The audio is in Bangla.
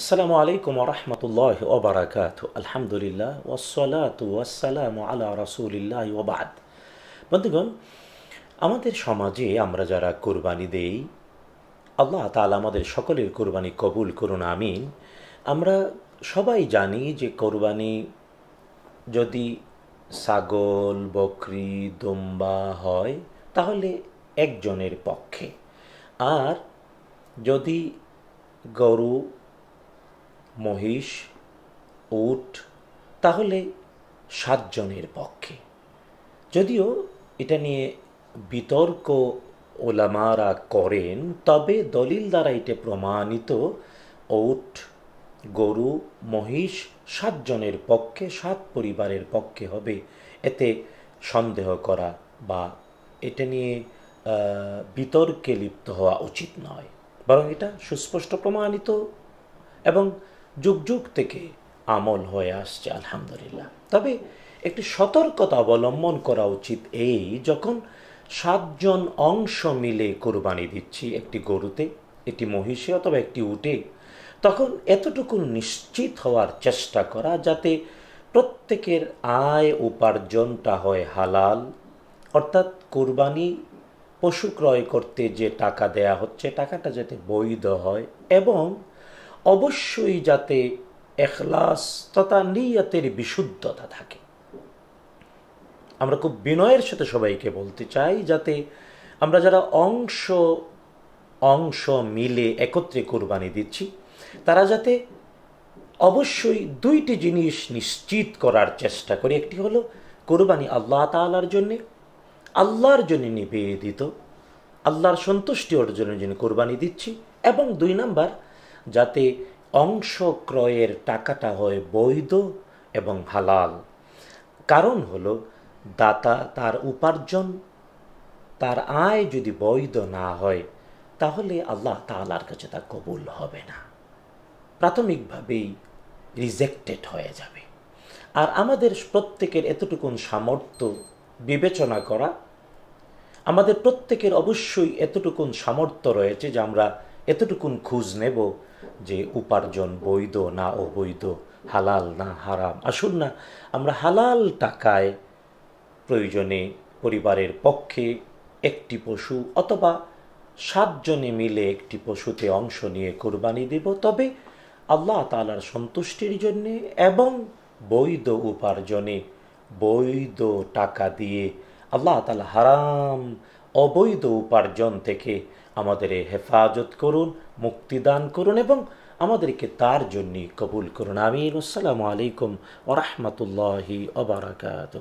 আসসালামু আলাইকুম রহমতুল্লাহ ওবরাকাত আলহামদুলিল্লাহ ওসলাত ওয়াসালাম আলা রসুলিল্লাহ ওবাদ বন্ধুগণ আমাদের সমাজে আমরা যারা কোরবানি দেই আল্লাহ তালা আমাদের সকলের কোরবানি কবুল করুন আমিন আমরা সবাই জানি যে কোরবানি যদি ছাগল বকরি দম্বা হয় তাহলে একজনের পক্ষে আর যদি গরু মহিষ উট তাহলে সাতজনের পক্ষে যদিও এটা নিয়ে বিতর্ক ওলামারা করেন তবে দলিল দ্বারা এটা প্রমাণিত ওট গরু মহিষ সাতজনের পক্ষে সাত পরিবারের পক্ষে হবে এতে সন্দেহ করা বা এটা নিয়ে বিতর্কে লিপ্ত হওয়া উচিত নয় বরং এটা সুস্পষ্ট প্রমাণিত এবং যুগ যুগ থেকে আমল হয়ে আসছে আলহামদুলিল্লাহ তবে একটি সতর্কতা অবলম্বন করা উচিত এই যখন সাতজন অংশ মিলে কোরবানি দিচ্ছি একটি গরুতে একটি মহিষে অথবা একটি উটে তখন এতটুকু নিশ্চিত হওয়ার চেষ্টা করা যাতে প্রত্যেকের আয় উপার্জনটা হয় হালাল অর্থাৎ কোরবানি পশু ক্রয় করতে যে টাকা দেয়া হচ্ছে টাকাটা যাতে বৈধ হয় এবং অবশ্যই যাতে এখলাস তথা নিয়তের বিশুদ্ধতা থাকে আমরা খুব বিনয়ের সাথে সবাইকে বলতে চাই যাতে আমরা যারা অংশ অংশ মিলে একত্রে কোরবানি দিচ্ছি তারা যাতে অবশ্যই দুইটি জিনিস নিশ্চিত করার চেষ্টা করি একটি হলো কোরবানি আল্লাহ তালার জন্যে আল্লাহর জন্য নিবেদিত আল্লাহর সন্তুষ্টি অর্জনের জন্য কোরবানি দিচ্ছি এবং দুই নাম্বার যাতে অংশ ক্রয়ের টাকাটা হয় বৈধ এবং হালাল কারণ হল দাতা তার উপার্জন তার আয় যদি বৈধ না হয় তাহলে আল্লাহ তালার কাছে তা কবুল হবে না প্রাথমিকভাবেই রিজেক্টেড হয়ে যাবে আর আমাদের প্রত্যেকের এতটুকুন সামর্থ্য বিবেচনা করা আমাদের প্রত্যেকের অবশ্যই এতটুকুন সামর্থ্য রয়েছে যে আমরা এতটুকুন খোঁজ নেব যে উপার্জন বৈধ না অবৈধ হালাল না হারাম আসুন না আমরা হালাল টাকায় প্রয়োজনে পরিবারের পক্ষে একটি পশু অথবা সাতজনে মিলে একটি পশুতে অংশ নিয়ে কোরবানি দেব তবে আল্লাহ তালার সন্তুষ্টির জন্যে এবং বৈধ উপার্জনে বৈধ টাকা দিয়ে আল্লাহ তালা হারাম অবৈধ উপার্জন থেকে আমাদের হেফাজত করুন মুক্তিদান করুন এবং আমাদেরকে তার জন্যে কবুল করুন আমিন আসসালামু আলাইকুম ওরহমতুল্লাহি ওবরাকাত